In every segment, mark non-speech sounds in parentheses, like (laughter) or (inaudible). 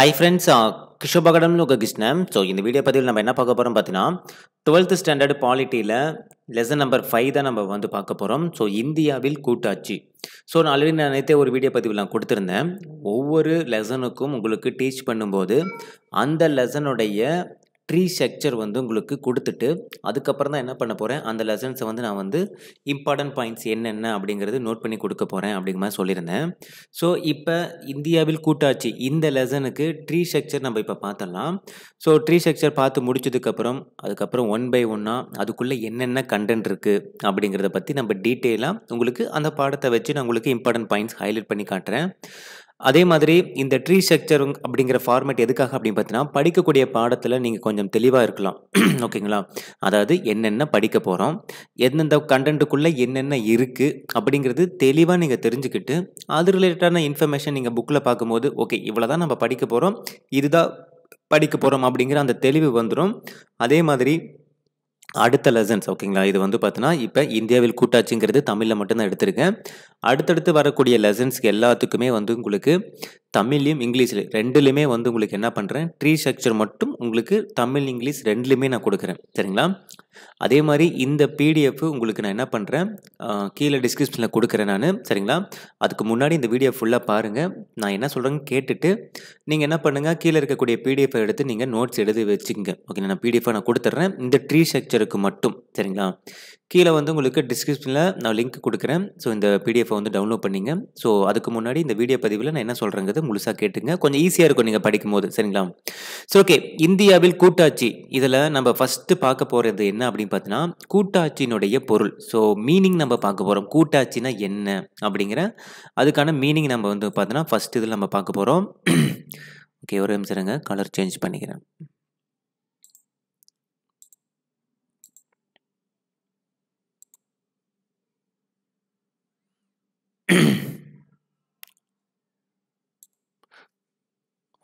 hi friends கிஷோபகடம்னு உங்கள் Krishnan so இந்த video பதிவில் நம்ம என்ன பார்க்க போகிறோம் பார்த்தீங்கன்னா டுவெல்த் ஸ்டாண்டர்ட் பாலிட்டியில் லெசன் நம்பர் ஃபைவ் தான் நம்ம வந்து பார்க்க போகிறோம் ஸோ இந்தியாவில் கூட்டாட்சி ஸோ நான் ஆல்ரெடி நான் நேற்றே ஒரு வீடியோ பதிவில் நான் கொடுத்துருந்தேன் ஒவ்வொரு லெசனுக்கும் உங்களுக்கு டீச் பண்ணும்போது அந்த லெசனுடைய ட்ரீ ஸ்ட்ரக்சர் வந்து உங்களுக்கு கொடுத்துட்டு அதுக்கப்புறம் தான் என்ன பண்ண போகிறேன் அந்த லெசன்ஸை வந்து நான் வந்து இம்பார்ட்டன்ட் பாயிண்ட்ஸ் என்னென்ன அப்படிங்கிறது நோட் பண்ணி கொடுக்க போகிறேன் அப்படிங்கிற மாதிரி சொல்லியிருந்தேன் ஸோ இப்போ இந்தியாவில் கூட்டாட்சி இந்த லெசனுக்கு ட்ரீ ஸ்ட்ரக்சர் நம்ம இப்போ பார்த்தலாம் ஸோ ட்ரீ ஸ்ட்ரக்சர் பார்த்து முடிச்சதுக்கப்புறம் அதுக்கப்புறம் ஒன் பை ஒன்னாக அதுக்குள்ளே என்னென்ன கண்டென்ட் இருக்குது அப்படிங்கிறத பற்றி நம்ம டீட்டெயிலாக உங்களுக்கு அந்த பாடத்தை வச்சு நான் உங்களுக்கு இம்பார்ட்டன்ட் பாயிண்ட்ஸ் ஹைலைட் பண்ணி காட்டுறேன் அதே மாதிரி இந்த ட்ரீ ஸ்ட்ரக்சர் அப்படிங்கிற ஃபார்மேட் எதுக்காக அப்படின்னு பார்த்தீங்கன்னா படிக்கக்கூடிய பாடத்தில் நீங்கள் கொஞ்சம் தெளிவாக இருக்கலாம் ஓகேங்களா (clears throat) அதாவது என்னென்ன படிக்க போகிறோம் எந்தெந்த கண்டென்ட்டுக்குள்ளே என்னென்ன இருக்குது அப்படிங்கிறது தெளிவாக நீங்கள் தெரிஞ்சுக்கிட்டு அது ரிலேட்டடான இன்ஃபர்மேஷன் நீங்கள் புக்கில் பார்க்கும்போது ஓகே இவ்வளோ தான் நம்ம படிக்க போகிறோம் இதுதான் படிக்க போகிறோம் அப்படிங்கிற அந்த தெளிவு வந்துடும் அதே மாதிரி அடுத்த லெசன்ஸ் ஓகேங்களா இது வந்து பார்த்தீங்கன்னா இப்போ இந்தியாவில் கூட்டாட்சிங்கிறது தமிழில் மட்டும்தான் எடுத்திருக்கேன் அடுத்தடுத்து வரக்கூடிய லெசன்ஸ்க்கு எல்லாத்துக்குமே வந்து உங்களுக்கு தமிழ்லையும் இங்கிலீஷில் ரெண்டுலையுமே வந்து உங்களுக்கு என்ன பண்ணுறேன் ட்ரீ ஸ்ட்ரக்சர் மட்டும் உங்களுக்கு தமிழ் இங்கிலீஷ் ரெண்டுலையுமே நான் கொடுக்குறேன் சரிங்களா அதே மாதிரி இந்த பிடிஎஃப் உங்களுக்கு நான் என்ன பண்ணுறேன் கீழே டிஸ்கிரிப்ஷனில் கொடுக்குறேன் நான் சரிங்களா அதுக்கு முன்னாடி இந்த வீடியோ ஃபுல்லாக பாருங்கள் நான் என்ன சொல்கிறேன்னு கேட்டுட்டு நீங்கள் என்ன பண்ணுங்கள் கீழே இருக்கக்கூடிய பிடிஎஃபை எடுத்து நீங்கள் நோட்ஸ் எழுதி வச்சுக்கோங்க ஓகே நான் பிடிஎஃபை நான் கொடுத்துட்றேன் இந்த ட்ரீ ஸ்ட்ரக்சருக்கு மட்டும் சரிங்களா கீழே வந்து உங்களுக்கு டிஸ்கிரிப்ஷனில் நான் லிங்க் கொடுக்குறேன் ஸோ இந்த பிடிஎஃபை வந்து டவுன்லோட் பண்ணிங்க ஸோ அதுக்கு முன்னாடி இந்த வீடியோ பதிவில் நான் என்ன சொல்கிறேங்கிறது முழுசாக கேட்டுங்க கொஞ்சம் ஈஸியாக இருக்கும் நீங்கள் படிக்கும்போது சரிங்களா ஸோ ஓகே இந்தியாவில் கூட்டாட்சி இதில் நம்ம ஃபஸ்ட்டு பார்க்க போகிறது என்ன அப்படின்னு பார்த்தீங்கன்னா கூட்டாட்சியினுடைய பொருள் ஸோ மீனிங் நம்ம பார்க்க போகிறோம் கூட்டாட்சினா என்ன அப்படிங்கிற அதுக்கான மீனிங் நம்ம வந்து பார்த்தோன்னா ஃபஸ்ட் இதில் நம்ம பார்க்க போகிறோம் ஓகே (clears throat) ஒரு நிமிஷம் கலர் சேஞ்ச் பண்ணிக்கிறேன்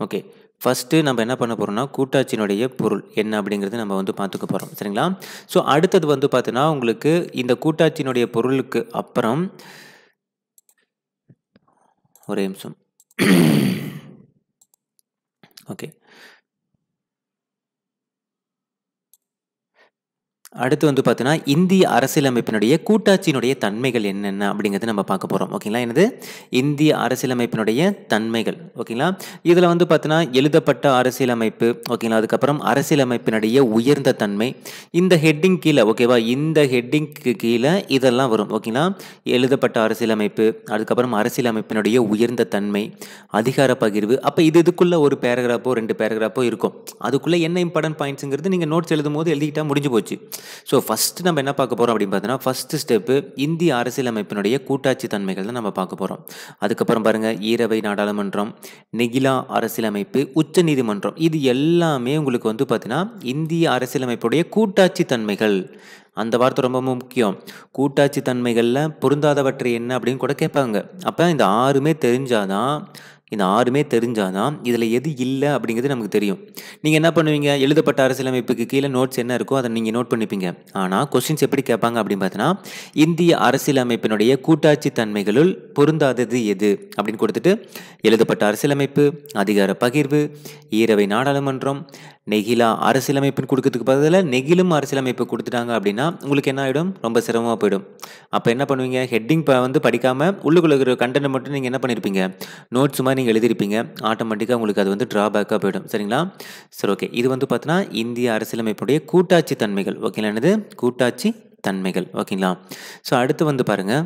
ஓகே ஃபஸ்ட்டு நம்ம என்ன பண்ண போகிறோம்னா கூட்டாட்சியினுடைய பொருள் என்ன அப்படிங்கிறது நம்ம வந்து பார்த்துக்க போகிறோம் சரிங்களா ஸோ அடுத்தது வந்து பார்த்தீங்கன்னா உங்களுக்கு இந்த கூட்டாட்சியினுடைய பொருளுக்கு அப்புறம் ஒரே நிமிஷம் ஓகே அடுத்து வந்து பார்த்தீங்கன்னா இந்திய அரசியலமைப்பினுடைய கூட்டாட்சியினுடைய தன்மைகள் என்னென்ன அப்படிங்கிறது நம்ம பார்க்க போகிறோம் ஓகேங்களா என்னது இந்திய அரசியலமைப்பினுடைய தன்மைகள் ஓகேங்களா இதில் வந்து பார்த்தீங்கன்னா எழுதப்பட்ட அரசியலமைப்பு ஓகேங்களா அதுக்கப்புறம் அரசியலமைப்பினுடைய உயர்ந்த தன்மை இந்த ஹெட்டிங் கீழே ஓகேவா இந்த ஹெட்டிங்க்கு கீழே இதெல்லாம் வரும் ஓகேங்களா எழுதப்பட்ட அரசியலமைப்பு அதுக்கப்புறம் அரசியலமைப்பினுடைய உயர்ந்த தன்மை அதிகார பகிர்வு அப்போ இது இதுக்குள்ளே ஒரு பேராகிராஃபோ ரெண்டு பேராகிராஃபோ இருக்கும் அதுக்குள்ளே என்ன இம்பார்ட்டன்ட் பாயிண்ட்ஸுங்கிறது நீங்கள் நோட்ஸ் எழுதும் போது எழுதிக்கிட்டால் முடிஞ்சு போச்சு ஸோ ஃபஸ்ட்டு நம்ம என்ன பார்க்க போகிறோம் அப்படின்னு பார்த்தோன்னா ஃபஸ்ட்டு ஸ்டெப்பு இந்திய அரசியலமைப்பினுடைய கூட்டாட்சி தன்மைகள் தான் நம்ம பார்க்க போகிறோம் அதுக்கப்புறம் பாருங்கள் ஈரவை நாடாளுமன்றம் நெகிலா அரசியலமைப்பு உச்சநீதிமன்றம் இது எல்லாமே உங்களுக்கு வந்து பார்த்தீங்கன்னா இந்திய அரசியலமைப்புடைய கூட்டாட்சி தன்மைகள் அந்த வார்த்தை ரொம்ப முக்கியம் கூட்டாட்சி தன்மைகளில் பொருந்தாதவற்றை என்ன அப்படின்னு கூட கேட்பாங்க அப்போ இந்த ஆறுமே தெரிஞ்சாதான் இந்த ஆறுமே தெரிஞ்சாதான் இதில் எது இல்லை அப்படிங்கிறது நமக்கு தெரியும் நீங்கள் என்ன பண்ணுவீங்க எழுதப்பட்ட அரசியலமைப்புக்கு கீழே நோட்ஸ் என்ன இருக்கோ அதை நீங்கள் நோட் பண்ணிப்பீங்க ஆனால் கொஸ்டின்ஸ் எப்படி கேட்பாங்க அப்படின்னு பார்த்தீங்கன்னா இந்திய அரசியலமைப்பினுடைய கூட்டாட்சி தன்மைகளுள் பொருந்தாதது எது அப்படின்னு கொடுத்துட்டு எழுதப்பட்ட அரசியலமைப்பு அதிகார பகிர்வு ஈரவை நாடாளுமன்றம் நெகிலா அரசியலமைப்புன்னு கொடுக்கறதுக்கு பதிலாக நெகிலும் அரசியலமைப்பு கொடுத்துட்டாங்க அப்படின்னா உங்களுக்கு என்ன ஆகிடும் ரொம்ப சிரமமாக போயிடும் அப்போ என்ன பண்ணுவீங்க ஹெட்டிங் இப்போ வந்து படிக்காமல் உள்ளுக்குள்ள இருக்கிற கண்டென்ட் மட்டும் நீங்கள் என்ன பண்ணியிருப்பீங்க நோட்ஸ் மாதிரி நீங்கள் எழுதியிருப்பீங்க ஆட்டோமேட்டிக்காக உங்களுக்கு அது வந்து ட்ராபேக்காக போயிடும் சரிங்களா சரி ஓகே இது வந்து பார்த்தீங்கன்னா இந்திய அரசியலமைப்புடைய கூட்டாட்சி தன்மைகள் ஓகேங்களா என்னது கூட்டாட்சி தன்மைகள் ஓகேங்களா ஸோ அடுத்து வந்து பாருங்கள்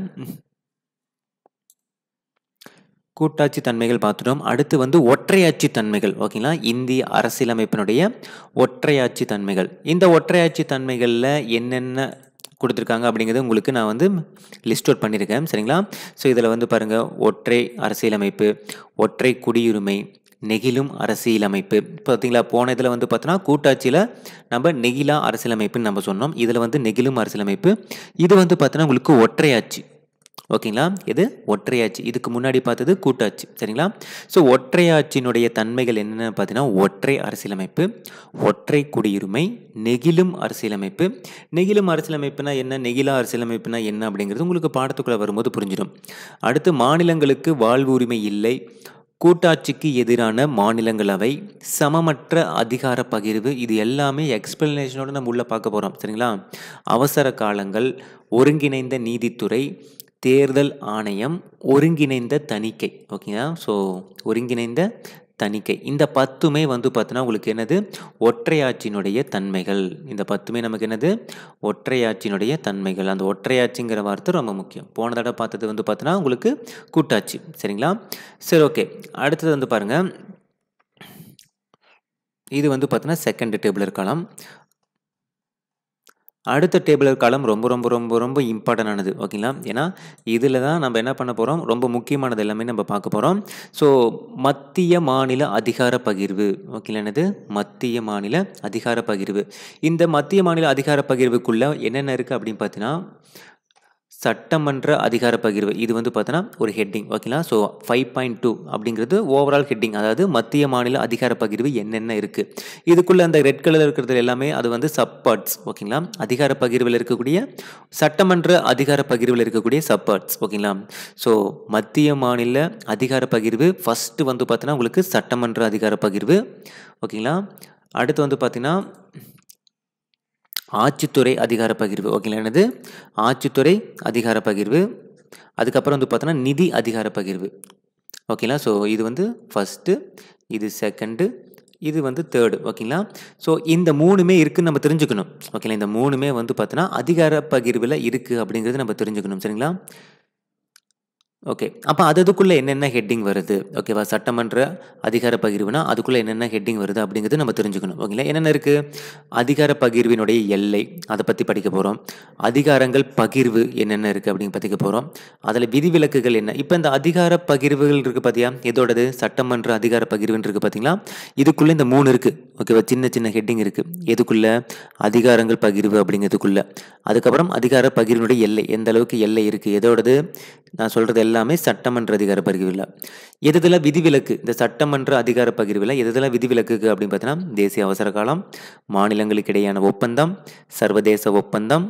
கூட்டாட்சி தன்மைகள் பார்த்துட்டோம் அடுத்து வந்து ஒற்றையாட்சி தன்மைகள் ஓகேங்களா இந்திய அரசியலமைப்பினுடைய ஒற்றையாட்சி தன்மைகள் இந்த ஒற்றையாட்சி தன்மைகளில் என்னென்ன கொடுத்துருக்காங்க அப்படிங்கிறது உங்களுக்கு நான் வந்து லிஸ்ட் அவுட் பண்ணியிருக்கேன் சரிங்களா ஸோ இதில் வந்து பாருங்கள் ஒற்றை அரசியலமைப்பு ஒற்றை குடியுரிமை நெகிழும் அரசியலமைப்பு பார்த்தீங்களா போன இதில் வந்து பார்த்தோன்னா கூட்டாட்சியில் நம்ம நெகிழா அரசியலமைப்புன்னு நம்ம சொன்னோம் இதில் வந்து நெகிழும் அரசியலமைப்பு இது வந்து பார்த்தோன்னா உங்களுக்கு ஒற்றையாட்சி ஓகேங்களா இது ஒற்றையாட்சி இதுக்கு முன்னாடி பார்த்தது கூட்டாட்சி சரிங்களா ஸோ ஒற்றையாட்சியினுடைய தன்மைகள் என்னென்னு பார்த்தீங்கன்னா ஒற்றை அரசியலமைப்பு ஒற்றை குடியுரிமை நெகிழும் அரசியலமைப்பு நெகிழும் அரசியலமைப்புனா என்ன நெகிழா அரசியலமைப்புனா என்ன அப்படிங்கிறது உங்களுக்கு பாடத்துக்குள்ளே வரும்போது புரிஞ்சிடும் அடுத்து மாநிலங்களுக்கு வாழ்வு உரிமை இல்லை கூட்டாட்சிக்கு எதிரான மாநிலங்களவை சமமற்ற அதிகார பகிர்வு இது எல்லாமே எக்ஸ்பிளனேஷனோடு நம்ம உள்ளே பார்க்க போகிறோம் சரிங்களா அவசர காலங்கள் ஒருங்கிணைந்த நீதித்துறை தேர்தல் ஆணையம் ஒருங்கிணைந்த தணிக்கை ஓகேங்களா ஸோ ஒருங்கிணைந்த தணிக்கை இந்த பத்துமே வந்து பார்த்தினா உங்களுக்கு என்னது ஒற்றையாட்சியினுடைய தன்மைகள் இந்த பத்துமே நமக்கு என்னது ஒற்றையாட்சியினுடைய தன்மைகள் அந்த ஒற்றையாட்சிங்கிற வார்த்தை ரொம்ப முக்கியம் போன தடவை பார்த்தது வந்து பார்த்தினா உங்களுக்கு கூட்டாட்சி சரிங்களா சரி ஓகே அடுத்தது வந்து பாருங்கள் இது வந்து பார்த்தினா செகண்ட் டேபிள் இருக்கலாம் அடுத்த டேபிள் காலம் ரொம்ப ரொம்ப ரொம்ப ரொம்ப இம்பார்ட்டண்டானது ஓகேங்களா ஏன்னா இதில் தான் நம்ம என்ன பண்ண போகிறோம் ரொம்ப முக்கியமானது எல்லாமே நம்ம பார்க்க போகிறோம் ஸோ மத்திய மாநில அதிகார பகிர்வு ஓகேங்களா என்னது மத்திய மாநில அதிகார பகிர்வு இந்த மத்திய மாநில அதிகார பகிர்வுக்குள்ளே என்னென்ன இருக்குது அப்படின்னு பார்த்தீங்கன்னா சட்டமன்ற அதிகார பகிர்வு இது வந்து பார்த்தோன்னா ஒரு ஹெட்டிங் ஓகேங்களா ஸோ ஃபைவ் பாயிண்ட் டூ அப்படிங்கிறது ஓவரால் ஹெட்டிங் அதாவது மத்திய மாநில அதிகார பகிர்வு என்னென்ன இருக்குது இதுக்குள்ளே அந்த ரெட் கலர் இருக்கிறது எல்லாமே அது வந்து சப்பார்ட்ஸ் ஓகேங்களா அதிகார பகிர்வில் இருக்கக்கூடிய சட்டமன்ற அதிகார பகிர்வில் இருக்கக்கூடிய சப்பார்ட்ஸ் ஓகேங்களா ஸோ மத்திய மாநில அதிகார பகிர்வு ஃபஸ்ட்டு வந்து பார்த்தோன்னா உங்களுக்கு சட்டமன்ற அதிகார பகிர்வு ஓகேங்களா அடுத்து வந்து பார்த்திங்கன்னா ஆட்சித்துறை அதிகார பகிர்வு ஓகேங்களா என்னது ஆட்சித்துறை அதிகார பகிர்வு அதுக்கப்புறம் வந்து பார்த்தோன்னா நிதி அதிகார பகிர்வு ஓகேங்களா ஸோ இது வந்து ஃபஸ்ட்டு இது செகண்டு இது வந்து தேர்டு ஓகேங்களா ஸோ இந்த மூணுமே இருக்குதுன்னு நம்ம தெரிஞ்சுக்கணும் ஓகேங்களா இந்த மூணுமே வந்து பார்த்தோன்னா அதிகார பகிர்வில் இருக்குது அப்படிங்கிறது நம்ம தெரிஞ்சுக்கணும் சரிங்களா ஓகே அப்போ அதுக்குள்ளே என்னென்ன ஹெட்டிங் வருது ஓகேவா சட்டமன்ற அதிகார பகிர்வுனா அதுக்குள்ளே என்னென்ன ஹெட்டிங் வருது அப்படிங்கிறது நம்ம தெரிஞ்சுக்கணும் ஓகேங்களா என்னென்ன இருக்குது அதிகார பகிர்வினுடைய எல்லை அதை பற்றி படிக்க போகிறோம் அதிகாரங்கள் பகிர்வு என்னென்ன இருக்குது அப்படின்னு படிக்க போகிறோம் அதில் விதிவிலக்குகள் என்ன இப்போ இந்த அதிகார பகிர்வுகள் இருக்குது பார்த்தியா இதோடது சட்டமன்ற அதிகார பகிர்வுன்னு இருக்குது பார்த்திங்களா இதுக்குள்ளே இந்த மூணு இருக்குது ஓகேவா சின்ன சின்ன ஹெட்டிங் இருக்குது எதுக்குள்ளே அதிகாரங்கள் பகிர்வு அப்படிங்கிறதுக்குள்ளே அதுக்கப்புறம் அதிகார பகிர்வினுடைய எல்லை எந்த அளவுக்கு எல்லை இருக்குது எதோடது நான் சொல்கிறது எல்லாமே சட்டமன்ற அதிகார பகிர்வில் எது விதிவிலக்கு இந்த சட்டமன்ற அதிகார பகிர்வில் எது விதிவிலக்கு விதிவிலக்குக்கு அப்படின்னு பார்த்தீங்கன்னா தேசிய அவசர காலம் மாநிலங்களுக்கு இடையான ஒப்பந்தம் சர்வதேச ஒப்பந்தம்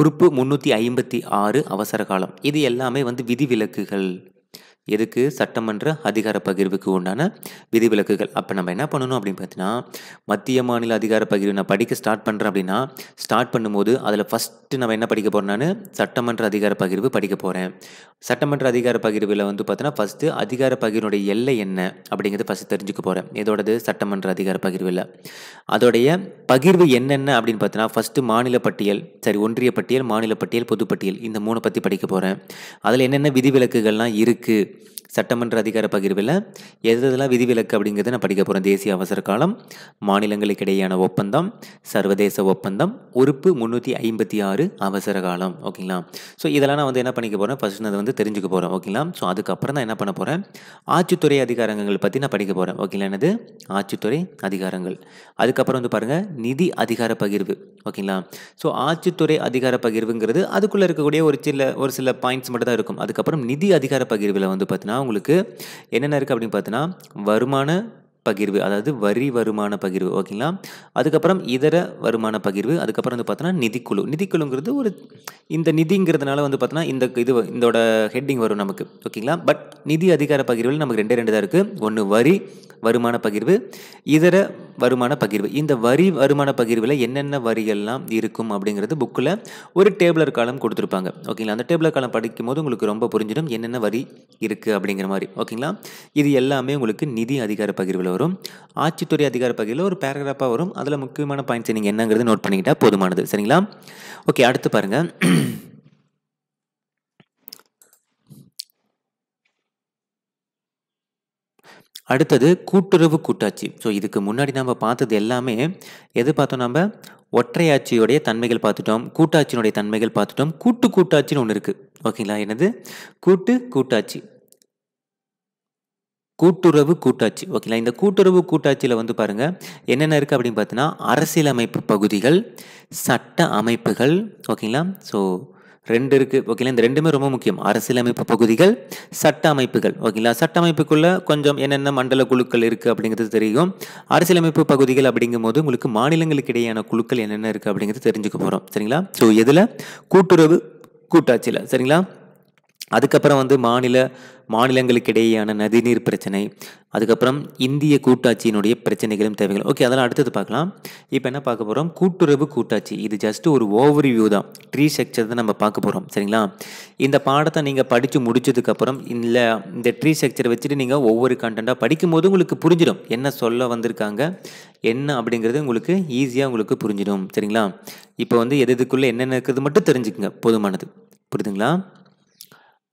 உறுப்பு முந்நூற்றி ஐம்பத்தி ஆறு அவசர காலம் இது எல்லாமே வந்து விதிவிலக்குகள் எதுக்கு சட்டமன்ற அதிகார பகிர்வுக்கு உண்டான விதிவிலக்குகள் அப்போ நம்ம என்ன பண்ணணும் அப்படின்னு பார்த்தீங்கன்னா மத்திய மாநில அதிகார பகிர்வு நான் படிக்க ஸ்டார்ட் பண்ணுறேன் அப்படின்னா ஸ்டார்ட் பண்ணும்போது அதில் ஃபஸ்ட்டு நம்ம என்ன படிக்க போகிறேன்னு சட்டமன்ற அதிகார பகிர்வு படிக்க போகிறேன் சட்டமன்ற அதிகார பகிர்வில் வந்து பார்த்தீங்கன்னா ஃபஸ்ட்டு அதிகார பகிர்வுடைய எல்லை என்ன அப்படிங்கிறது ஃபஸ்ட்டு தெரிஞ்சுக்க போகிறேன் இதோடது சட்டமன்ற அதிகார பகிர்வில் அதோடைய பகிர்வு என்னென்ன அப்படின்னு பார்த்தீங்கன்னா ஃபஸ்ட்டு மாநில பட்டியல் சரி ஒன்றிய பட்டியல் மாநில பட்டியல் பொதுப்பட்டியல் இந்த மூணை பற்றி படிக்க போகிறேன் அதில் என்னென்ன விதிவிலக்குகள்லாம் இருக்குது சட்டமன்ற அதிகார பகிர்வில் எது எதெல்லாம் விதிவிலக்கு அப்படிங்கிறத நான் படிக்க போகிறேன் தேசிய அவசர காலம் மாநிலங்களுக்கு இடையேயான ஒப்பந்தம் சர்வதேச ஒப்பந்தம் உறுப்பு முந்நூற்றி ஐம்பத்தி ஆறு அவசர காலம் ஓகேங்களா ஸோ இதெல்லாம் நான் வந்து என்ன பண்ணிக்க போகிறேன் ஃபஸ்ட் அதை வந்து தெரிஞ்சுக்க போகிறேன் ஓகேங்களா ஸோ அதுக்கப்புறம் தான் என்ன பண்ண போகிறேன் ஆட்சித்துறை அதிகாரங்கள் பற்றி நான் படிக்க போகிறேன் ஓகேங்களா என்னது ஆட்சித்துறை அதிகாரங்கள் அதுக்கப்புறம் வந்து பாருங்கள் நிதி அதிகார பகிர்வு ஓகேங்களா ஸோ ஆட்சித்துறை அதிகார பகிர்வுங்கிறது அதுக்குள்ளே இருக்கக்கூடிய ஒரு சில ஒரு சில பாயிண்ட்ஸ் மட்டும் தான் இருக்கும் அதுக்கப்புறம் நிதி அதிகார பகிர்வில் வந்து வந்து பார்த்தீங்கன்னா உங்களுக்கு என்னென்ன இருக்குது அப்படின்னு பார்த்தீங்கன்னா வருமான பகிர்வு அதாவது வரி வருமான பகிர்வு ஓகேங்களா அதுக்கப்புறம் இதர வருமான பகிர்வு அதுக்கப்புறம் வந்து பார்த்தோன்னா நிதிக்குழு நிதிக்குழுங்கிறது ஒரு இந்த நிதிங்கிறதுனால வந்து பார்த்தோன்னா இந்த இது இதோட ஹெட்டிங் வரும் நமக்கு ஓகேங்களா பட் நிதி அதிகார பகிர்வில் நமக்கு ரெண்டே ரெண்டு தான் இருக்குது ஒன்று வரி வருமான பகிர்வு இதர வருமான பகிர்வு இந்த வரி வருமான பகிர்வில் என்னென்ன வரிகள்லாம் இருக்கும் அப்படிங்கிறது புக்கில் ஒரு டேபிளர் காலம் கொடுத்துருப்பாங்க ஓகேங்களா அந்த டேபிளர் காலம் படிக்கும் போது உங்களுக்கு ரொம்ப புரிஞ்சிடும் என்னென்ன வரி இருக்குது அப்படிங்கிற மாதிரி ஓகேங்களா இது எல்லாமே உங்களுக்கு நிதி அதிகார பகிர்வில் வரும் ஆட்சித்துறை அதிகார பகிர்வில் ஒரு பேராகிராஃபாக வரும் அதில் முக்கியமான பாயிண்ட்ஸ் நீங்கள் என்னங்கிறது நோட் பண்ணிக்கிட்டால் போதுமானது சரிங்களா ஓகே அடுத்து பாருங்கள் அடுத்தது கூட்டுறவு கூட்டாட்சி ஸோ இதுக்கு முன்னாடி நம்ம பார்த்தது எல்லாமே எது பார்த்தோம் நம்ம ஒற்றையாட்சியுடைய தன்மைகள் பார்த்துட்டோம் கூட்டாட்சியினுடைய தன்மைகள் பார்த்துட்டோம் கூட்டு கூட்டாட்சின்னு ஒன்று இருக்குது ஓகேங்களா என்னது கூட்டு கூட்டாட்சி கூட்டுறவு கூட்டாட்சி ஓகேங்களா இந்த கூட்டுறவு கூட்டாட்சியில் வந்து பாருங்கள் என்னென்ன இருக்குது அப்படின்னு பார்த்தீங்கன்னா அரசியலமைப்பு பகுதிகள் சட்ட அமைப்புகள் ஓகேங்களா ஸோ ரெண்டு இருக்குது ஓகேங்களா இந்த ரெண்டுமே ரொம்ப முக்கியம் அரசியலமைப்பு பகுதிகள் சட்ட அமைப்புகள் ஓகேங்களா சட்ட அமைப்புக்குள்ளே கொஞ்சம் என்னென்ன மண்டல குழுக்கள் இருக்குது அப்படிங்கிறது தெரியும் அரசியலமைப்பு பகுதிகள் அப்படிங்கும் போது உங்களுக்கு மாநிலங்களுக்கு இடையேயான குழுக்கள் என்னென்ன இருக்குது அப்படிங்கிறது தெரிஞ்சுக்க போகிறோம் சரிங்களா ஸோ எதில் கூட்டுறவு கூட்டாட்சியில் சரிங்களா அதுக்கப்புறம் வந்து மாநில மாநிலங்களுக்கு இடையேயான நதிநீர் பிரச்சனை அதுக்கப்புறம் இந்திய கூட்டாட்சியினுடைய பிரச்சனைகளும் தேவைகள் ஓகே அதெல்லாம் அடுத்தது பார்க்கலாம் இப்போ என்ன பார்க்க போகிறோம் கூட்டுறவு கூட்டாட்சி இது ஜஸ்ட் ஒரு ஓவர் வியூ தான் ட்ரீ ஸ்ட்ரக்சர் தான் நம்ம பார்க்க போகிறோம் சரிங்களா இந்த பாடத்தை நீங்கள் படித்து முடிச்சதுக்கப்புறம் இல்லை இந்த ட்ரீ ஸ்ட்ரக்சரை வச்சுட்டு நீங்கள் ஒவ்வொரு கண்டென்ட்டாக படிக்கும்போது உங்களுக்கு புரிஞ்சிடும் என்ன சொல்ல வந்திருக்காங்க என்ன அப்படிங்கிறது உங்களுக்கு ஈஸியாக உங்களுக்கு புரிஞ்சிடும் சரிங்களா இப்போ வந்து எது இதுக்குள்ளே என்னென்ன இருக்குது மட்டும் தெரிஞ்சுக்கங்க போதுமானது புரியுதுங்களா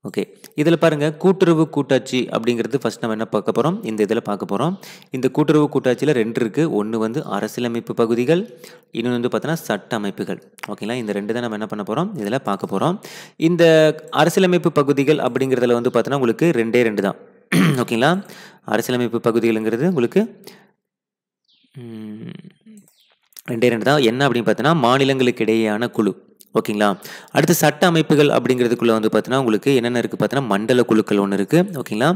ஓகே இதில் பாருங்கள் கூட்டுறவு கூட்டாட்சி அப்படிங்கிறது ஃபஸ்ட் நம்ம என்ன பார்க்க போகிறோம் இந்த இதில் பார்க்க போகிறோம் இந்த கூட்டுறவு கூட்டாட்சியில் ரெண்டு இருக்குது ஒன்று வந்து அரசியலமைப்பு பகுதிகள் இன்னொன்று வந்து பார்த்தோன்னா சட்ட அமைப்புகள் ஓகேங்களா இந்த ரெண்டு தான் நம்ம என்ன பண்ண போகிறோம் இதில் பார்க்க போகிறோம் இந்த அரசியலமைப்பு பகுதிகள் அப்படிங்கிறதுல வந்து பார்த்தோன்னா உங்களுக்கு ரெண்டே ரெண்டு தான் ஓகேங்களா (clears throat) அரசியலமைப்பு பகுதிகள்ங்கிறது உங்களுக்கு ரெண்டே ரெண்டு தான் என்ன அப்படின்னு பார்த்தோன்னா மாநிலங்களுக்கு இடையேயான குழு ஓகேங்களா அடுத்து சட்ட அமைப்புகள் அப்படிங்கிறதுக்குள்ளே வந்து பார்த்தீங்கன்னா உங்களுக்கு என்னென்ன இருக்குது பார்த்தீங்கன்னா மண்டல குழுக்கள் ஒன்று இருக்குது ஓகேங்களா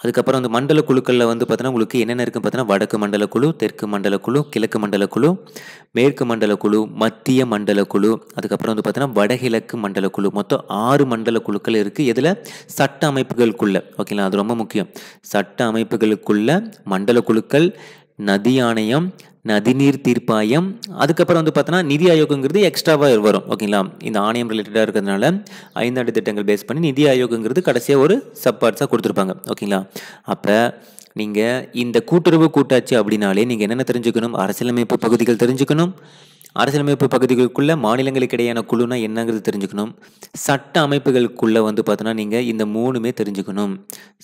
அதுக்கப்புறம் அந்த மண்டல குழுக்களில் வந்து பார்த்தீங்கன்னா உங்களுக்கு என்னென்ன இருக்குன்னு பார்த்தீங்கன்னா வடக்கு மண்டல குழு தெற்கு மண்டல குழு கிழக்கு மண்டல குழு மேற்கு மண்டல குழு மத்திய மண்டல குழு அதுக்கப்புறம் வந்து பார்த்தீங்கன்னா வடகிழக்கு மண்டல குழு மொத்தம் ஆறு மண்டல குழுக்கள் இருக்குது இதில் சட்ட அமைப்புகளுக்குள்ள ஓகேங்களா அது ரொம்ப முக்கியம் சட்ட அமைப்புகளுக்குள்ள மண்டல குழுக்கள் நதி ஆணையம் நதிநீர் தீர்ப்பாயம் அதுக்கப்புறம் வந்து பார்த்தோன்னா நிதி ஆயோகங்கிறது எக்ஸ்ட்ராவாக வரும் ஓகேங்களா இந்த ஆணையம் ரிலேட்டடாக இருக்கிறதுனால ஐந்தாண்டு திட்டங்கள் பேஸ் பண்ணி நிதி ஆயோகங்கிறது கடைசியாக ஒரு சப் பார்ட்ஸாக கொடுத்துருப்பாங்க ஓகேங்களா அப்போ நீங்கள் இந்த கூட்டுறவு கூட்டாட்சி அப்படின்னாலே நீங்கள் என்னென்ன தெரிஞ்சுக்கணும் அரசியலமைப்பு பகுதிகள் தெரிஞ்சுக்கணும் அரசியலமைப்பு பகுதிகளுக்குள்ளே மாநிலங்களுக்கு இடையான குழுனா என்னங்கிறது தெரிஞ்சுக்கணும் சட்ட அமைப்புகளுக்குள்ளே வந்து பார்த்தோன்னா நீங்கள் இந்த மூணுமே தெரிஞ்சுக்கணும்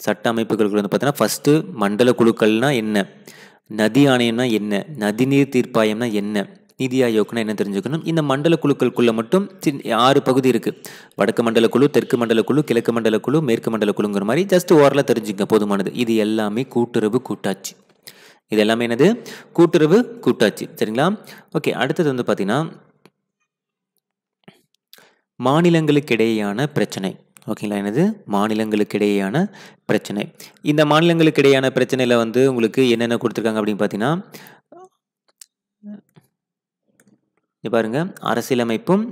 சட்ட அமைப்புகளுக்குள்ள வந்து பார்த்தோன்னா ஃபஸ்ட்டு மண்டல குழுக்கள்னால் என்ன நதி ஆணையம்னா என்ன நதிநீர் தீர்ப்பாயம்னா என்ன நிதி ஆயோக்னா என்ன தெரிஞ்சுக்கணும் இந்த மண்டல குழுக்களுக்குள்ள மட்டும் ஆறு பகுதி இருக்குது வடக்கு மண்டல குழு தெற்கு மண்டல குழு கிழக்கு மண்டல குழு மேற்கு மண்டல குழுங்கிற மாதிரி ஜஸ்ட் ஓரளவு தெரிஞ்சுக்க போதுமானது இது எல்லாமே கூட்டுறவு கூட்டாட்சி இது எல்லாமே என்னது கூட்டுறவு கூட்டாட்சி சரிங்களா ஓகே அடுத்தது வந்து பார்த்தீங்கன்னா மாநிலங்களுக்கிடையேயான பிரச்சனை ஓகேங்களா எனது மாநிலங்களுக்கு இடையேயான பிரச்சனை இந்த மாநிலங்களுக்கு இடையேயான பிரச்சனையில் வந்து உங்களுக்கு என்னென்ன கொடுத்துருக்காங்க அப்படின்னு பார்த்தீங்கன்னா இது பாருங்கள் அரசியலமைப்பும்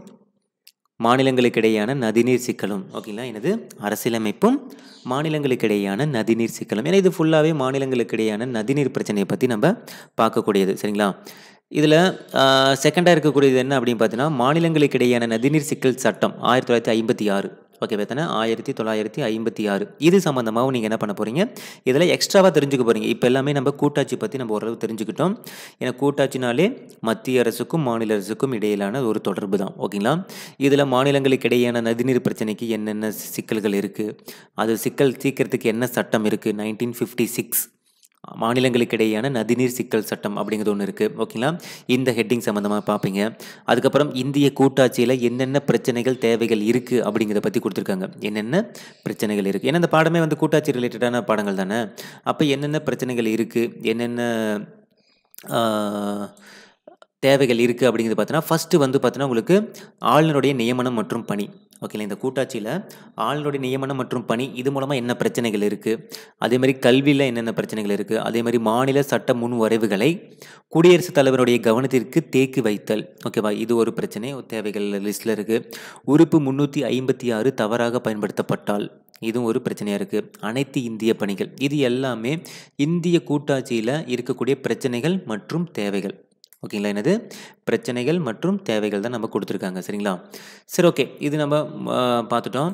மாநிலங்களுக்கு இடையேயான நதிநீர் சிக்கலும் ஓகேங்களா எனது அரசியலமைப்பும் மாநிலங்களுக்கு இடையேயான நதிநீர் சிக்கலும் ஏன்னா இது ஃபுல்லாகவே மாநிலங்களுக்கு இடையேயான நதிநீர் பிரச்சனையை பற்றி நம்ம பார்க்கக்கூடியது சரிங்களா இதில் செகண்டாக இருக்கக்கூடியது என்ன அப்படின்னு பார்த்தீங்கன்னா மாநிலங்களுக்கு இடையேயான நதிநீர் சிக்கல் சட்டம் ஆயிரத்தி தொள்ளாயிரத்தி ஐம்பத்தி ஆறு ஓகே எத்தனை ஆயிரத்தி தொள்ளாயிரத்தி ஐம்பத்தி ஆறு இது சம்மந்தமாகவும் நீங்கள் என்ன பண்ண போகிறீங்க இதில் எக்ஸ்ட்ராவாக தெரிஞ்சுக்க போகிறீங்க இப்போ எல்லாமே நம்ம கூட்டாட்சி பற்றி நம்ம ஓரளவு தெரிஞ்சுக்கிட்டோம் ஏன்னா கூட்டாட்சினாலே மத்திய அரசுக்கும் மாநில அரசுக்கும் இடையிலான ஒரு தொடர்பு தான் ஓகேங்களா இதில் மாநிலங்களுக்கு இடையேயான நதிநீர் பிரச்சனைக்கு என்னென்ன சிக்கல்கள் இருக்குது அது சிக்கல் தீர்க்கறதுக்கு என்ன சட்டம் இருக்குது நைன்டீன் ஃபிஃப்டி சிக்ஸ் மாநிலங்களுக்கு இடையேயான நதிநீர் சிக்கல் சட்டம் அப்படிங்கிறது ஒன்று இருக்குது ஓகேங்களா இந்த ஹெட்டிங் சம்மந்தமாக பார்ப்பீங்க அதுக்கப்புறம் இந்திய கூட்டாட்சியில் என்னென்ன பிரச்சனைகள் தேவைகள் இருக்குது அப்படிங்கிறத பற்றி கொடுத்துருக்காங்க என்னென்ன பிரச்சனைகள் இருக்குது ஏன்னா இந்த பாடமே வந்து கூட்டாட்சி ரிலேட்டடான பாடங்கள் தானே அப்போ என்னென்ன பிரச்சனைகள் இருக்குது என்னென்ன தேவைகள் இருக்குது அப்படிங்கிறது பார்த்தோன்னா ஃபஸ்ட்டு வந்து பார்த்தீங்கன்னா உங்களுக்கு ஆளுநருடைய நியமனம் மற்றும் பணி ஓகேங்களா இந்த கூட்டாட்சியில் ஆளுநருடைய நியமனம் மற்றும் பணி இது மூலமாக என்ன பிரச்சனைகள் இருக்குது அதேமாதிரி கல்வியில் என்னென்ன பிரச்சனைகள் இருக்குது அதேமாதிரி மாநில சட்ட முன் வரைவுகளை குடியரசுத் தலைவருடைய கவனத்திற்கு தேக்கி வைத்தல் ஓகேவா இது ஒரு பிரச்சனை தேவைகள் லிஸ்ட்டில் இருக்குது உறுப்பு முந்நூற்றி ஐம்பத்தி ஆறு தவறாக பயன்படுத்தப்பட்டால் இதுவும் ஒரு பிரச்சனையாக இருக்குது அனைத்து இந்திய பணிகள் இது எல்லாமே இந்திய கூட்டாட்சியில் இருக்கக்கூடிய பிரச்சனைகள் மற்றும் தேவைகள் ஓகேங்களா என்னது பிரச்சனைகள் மற்றும் தேவைகள் தான் நம்ம கொடுத்துருக்காங்க சரிங்களா சரி ஓகே இது நம்ம பார்த்துட்டோம்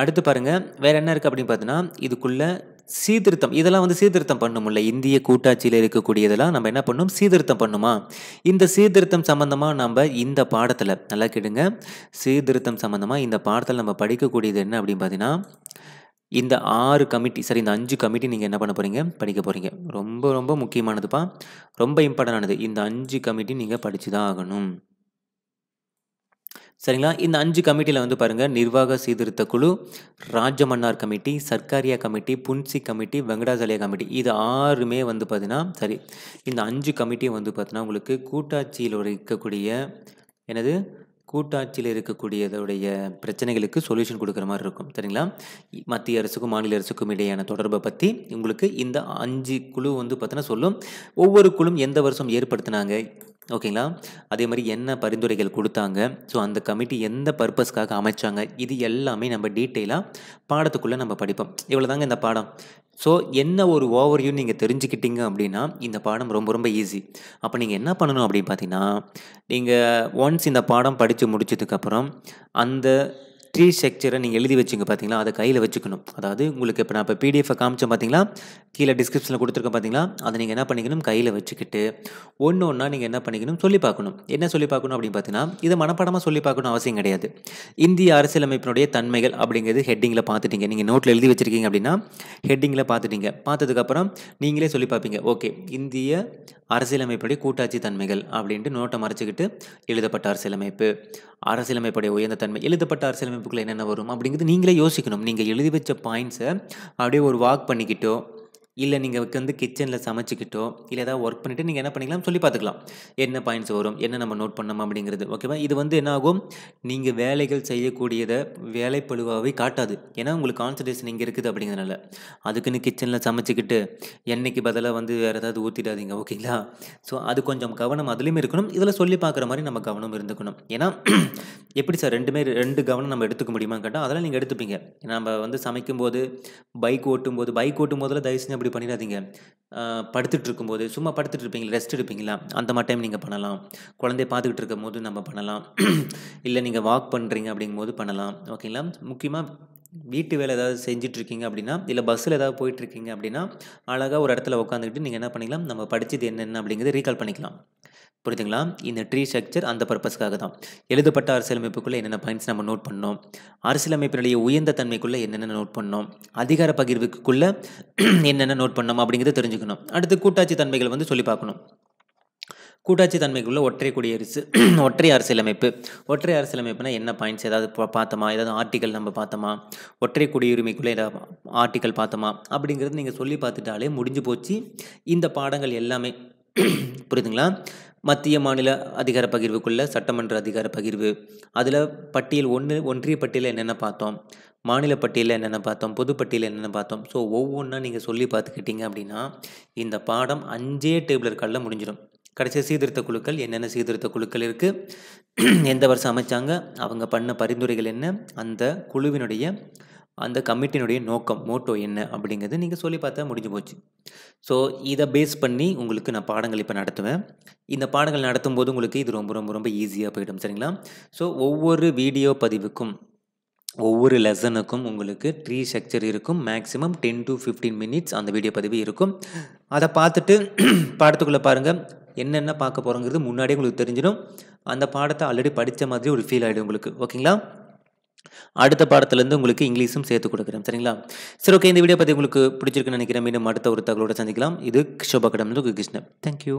அடுத்து பாருங்கள் வேறு என்ன இருக்குது அப்படின்னு பார்த்தோன்னா இதுக்குள்ளே சீர்திருத்தம் இதெல்லாம் வந்து சீர்திருத்தம் பண்ணும்ல இந்திய கூட்டாட்சியில் இருக்கக்கூடியதெல்லாம் நம்ம என்ன பண்ணும் சீர்திருத்தம் பண்ணுமா இந்த சீர்திருத்தம் சம்மந்தமாக நம்ம இந்த பாடத்தில் நல்லா கேடுங்க சீர்திருத்தம் சம்மந்தமாக இந்த பாடத்தில் நம்ம படிக்கக்கூடியது என்ன அப்படின்னு பார்த்தீங்கன்னா இந்த ஆறு கமிட்டி சரி இந்த அஞ்சு கமிட்டி நீங்கள் என்ன பண்ண போகிறீங்க படிக்க போகிறீங்க ரொம்ப ரொம்ப முக்கியமானதுப்பா ரொம்ப இம்பார்ட்டண்டானது இந்த அஞ்சு கமிட்டி நீங்கள் படித்து தான் ஆகணும் சரிங்களா இந்த அஞ்சு கமிட்டியில் வந்து பாருங்கள் நிர்வாக சீர்திருத்த குழு Rajamannar committee Sarkaria committee Punchhi committee Venkatachaliah committee இது ஆறுமே வந்து பார்த்தீங்கன்னா சரி இந்த அஞ்சு கமிட்டியும் வந்து பார்த்தீங்கன்னா உங்களுக்கு கூட்டாட்சியில் இருக்கக்கூடிய எனது கூட்டாட்சியில் இருக்கக்கூடியதோடைய பிரச்சனைகளுக்கு சொல்யூஷன் கொடுக்குற மாதிரி இருக்கும் சரிங்களா மத்திய அரசுக்கும் மாநில அரசுக்கும் இடையான தொடர்பை பற்றி உங்களுக்கு இந்த அஞ்சு குழு வந்து பார்த்தீங்கன்னா சொல்லும் ஒவ்வொரு குழும் எந்த வருஷம் ஏற்படுத்தினாங்க ஓகேங்களா அதே மாதிரி என்ன பரிந்துரைகள் கொடுத்தாங்க ஸோ அந்த கமிட்டி எந்த பர்பஸ்க்காக அமைச்சாங்க இது எல்லாமே நம்ம டீட்டெயிலாக பாடத்துக்குள்ளே நம்ம படிப்போம் இவ்வளோ தாங்க இந்த பாடம் ஸோ என்ன ஒரு ஓவர்வியூ நீங்கள் தெரிஞ்சுக்கிட்டீங்க அப்படின்னா இந்த பாடம் ரொம்ப ரொம்ப ஈஸி அப்போ நீங்கள் என்ன பண்ணணும் அப்படின்னு பார்த்தீங்கன்னா நீங்கள் ஒன்ஸ் இந்த பாடம் படித்து முடிச்சதுக்கப்புறம் அந்த ட்ரீ ஸ்ட்ரக்சரை நீங்கள் எழுதி வச்சுங்க பார்த்தீங்களா அதை கையில் வச்சுக்கணும் அதாவது உங்களுக்கு இப்போ நான் இப்போ பிடிஎஃப் காமிச்சேன் பார்த்தீங்களா கீழே டிஸ்கிரிப்ஷனில் கொடுத்துருக்கேன் பார்த்தீங்களா அதை நீங்கள் என்ன பண்ணிக்கணும் கையில் வச்சுக்கிட்டு ஒன்று ஒன்றா நீங்கள் என்ன பண்ணிக்கணும் சொல்லி பார்க்கணும் என்ன சொல்லி பார்க்கணும் அப்படின்னு பார்த்தீங்கன்னா இதை மனப்பாடமாக சொல்லி பார்க்கணும் அவசியம் கிடையாது இந்திய அரசியலமைப்பினுடைய தன்மைகள் அப்படிங்கிறது ஹெட்டிங்கில் பார்த்துட்டீங்க நீங்கள் நோட்டில் எழுதி வச்சுருக்கீங்க அப்படின்னா ஹெட்டிங்கில் பார்த்துட்டீங்க பார்த்ததுக்கப்புறம் நீங்களே சொல்லி பார்ப்பீங்க ஓகே இந்திய அரசியலமைப்புடைய கூட்டாட்சி தன்மைகள் அப்படின்ட்டு நோட்டை மறைச்சிக்கிட்டு எழுதப்பட்ட அரசியலமைப்பு அரசியலமைப்புடைய உயர்ந்த தன்மை எழுதப்பட்ட அரசியலமைப்பு அமைப்புக்குள்ளே என்னென்ன வரும் அப்படிங்கிறது நீங்களே யோசிக்கணும் நீங்கள் எழுதி வச்ச பாயிண்ட்ஸை அப்படியே ஒரு வாக் பண்ணிக்கிட்டோ இல்லை நீங்கள் வந்து கிச்சனில் சமைச்சிக்கிட்டோ இல்லை ஏதாவது ஒர்க் பண்ணிவிட்டு நீங்கள் என்ன பண்ணிக்கலாம் சொல்லி பார்த்துக்கலாம் என்ன பாயிண்ட்ஸ் வரும் என்ன நம்ம நோட் பண்ணோம் அப்படிங்கிறது ஓகேவா இது வந்து என்ன ஆகும் நீங்கள் வேலைகள் செய்யக்கூடியதை வேலைப்படுவாவே காட்டாது ஏன்னா உங்களுக்கு கான்சன்ட்ரேஷன் இங்கே இருக்குது அப்படிங்கிறனால அதுக்குன்னு கிச்சனில் சமைச்சிக்கிட்டு என்னைக்கு பதிலாக வந்து வேறு ஏதாவது ஊற்றிடாதீங்க ஓகேங்களா ஸோ அது கொஞ்சம் கவனம் அதுலேயும் இருக்கணும் இதில் சொல்லி பார்க்குற மாதிரி நம்ம கவனம் இருந்துக்கணும் ஏன்னா (clears throat) எப்படி சார் ரெண்டுமே ரெண்டு கவனம் நம்ம எடுத்துக்க முடியுமான்னு கேட்டால் அதெல்லாம் நீங்கள் எடுத்துப்பீங்க நம்ம வந்து சமைக்கும்போது பைக் ஓட்டும் போது பைக் ஓட்டும் போதில் தயவு செஞ்சு இப்படி பண்ணிடாதீங்க படுத்துட்டு இருக்கும்போது சும்மா படுத்துட்டு இருப்பீங்களா ரெஸ்ட் எடுப்பீங்களா அந்த மாதிரி டைம் நீங்கள் பண்ணலாம் குழந்தைய பார்த்துக்கிட்டு இருக்கும் போது நம்ம பண்ணலாம் (clears throat) இல்லை நீங்கள் வாக் பண்ணுறீங்க அப்படிங்கும்போது பண்ணலாம் ஓகேங்களா முக்கியமாக வீட்டு வேலை ஏதாவது செஞ்சிட்ருக்கீங்க அப்படின்னா இல்லை பஸ்ஸில் ஏதாவது போயிட்டுருக்கீங்க அப்படின்னா அழகாக ஒரு இடத்துல உட்காந்துக்கிட்டு நீங்கள் என்ன பண்ணிக்கலாம் நம்ம படித்தது என்னென்ன அப்படிங்கிறத ரீகால் பண்ணிக்கலாம் புரியுதுங்களா இந்த ட்ரீ ஸ்ட்ரக்சர் அந்த பர்பஸ்க்காக தான் எழுதப்பட்ட அரசியலமைப்புக்குள்ளே என்னென்ன பாயிண்ட்ஸ் நம்ம நோட் பண்ணோம் அரசியலமைப்பினுடைய உயர்ந்த தன்மைக்குள்ளே என்னென்ன நோட் பண்ணோம் அதிகார பகிர்வுக்குள்ளே (clears throat) என்னென்ன நோட் பண்ணோம் அப்படிங்கிறத தெரிஞ்சுக்கணும் அடுத்து கூட்டாட்சி தன்மைகள் வந்து சொல்லி பார்க்கணும் கூட்டாட்சி தன்மைக்குள்ள ஒற்றை குடியரசு (clears throat) ஒற்றை அரசியலமைப்பு ஒற்றை அரசியலமைப்புனா என்ன பாயிண்ட்ஸ் ஏதாவது பார்த்தோமா ஏதாவது ஆர்டிக்கல் நம்ம பார்த்தோமா ஒற்றை குடியுரிமைக்குள்ளே ஏதாவது ஆர்டிக்கல் பார்த்தோமா அப்படிங்கிறது நீங்கள் சொல்லி பார்த்துட்டாலே முடிஞ்சு போச்சு இந்த பாடங்கள் எல்லாமே (clears throat) புரியுதுங்களா மத்திய மாநில அதிகார பகிர்வுக்குள்ள சட்டமன்ற அதிகார பகிர்வு அதில் பட்டியல் ஒன்று ஒன்றிய பட்டியலில் என்னென்ன பார்த்தோம் மாநில பட்டியலில் என்னென்ன பார்த்தோம் பொதுப்பட்டியலில் என்னென்ன பார்த்தோம் ஸோ ஒவ்வொன்றா நீங்கள் சொல்லி பார்த்துக்கிட்டீங்க அப்படின்னா இந்த பாடம் அஞ்சே டேபிள் இருக்கால முடிஞ்சிடும் கடைசியாக சீர்திருத்த குழுக்கள் என்னென்ன சீர்திருத்த குழுக்கள் இருக்குது எந்த வருஷம் அமைச்சாங்க அவங்க பண்ண பரிந்துரைகள் என்ன அந்த குழுவினுடைய அந்த கமிட்டினுடைய நோக்கம் மோட்டோ என்ன அப்படிங்கிறது நீங்கள் சொல்லி பார்த்தா முடிஞ்சு போச்சு ஸோ இதை பேஸ் பண்ணி உங்களுக்கு நான் பாடங்கள் இப்போ நடத்துவேன் இந்த பாடங்கள் நடத்தும் போது உங்களுக்கு இது ரொம்ப ரொம்ப ரொம்ப ஈஸியாக போயிடும் சரிங்களா ஸோ ஒவ்வொரு வீடியோ பதிவுக்கும் ஒவ்வொரு லெசனுக்கும் உங்களுக்கு ட்ரீ ஸ்ட்ரக்சர் இருக்கும் maximum ten to fifteen minutes அந்த வீடியோ பதிவு இருக்கும் அதை பார்த்துட்டு (clears throat) பாடத்துக்குள்ளே பாருங்கள் என்னென்ன பார்க்க போகிறோங்கிறது முன்னாடியே உங்களுக்கு தெரிஞ்சிடும் அந்த பாடத்தை ஆல்ரெடி படித்த மாதிரி ஒரு ஃபீல் ஆகிடும் உங்களுக்கு ஓகேங்களா அடுத்த பாடத்துலேருந்து உங்களுக்கு இங்கிலீஷும் சேர்த்து கொடுக்குறேன் சரிங்களா சரி ஓகே இந்த வீடியோ பற்றி உங்களுக்கு பிடிச்சிருக்குன்னு நினைக்கிறேன் மீண்டும் அடுத்த ஒரு தகவலோட சந்திக்கலாம் இது கிஷோபா கடம் கிருஷ்ணன் தேங்க்யூ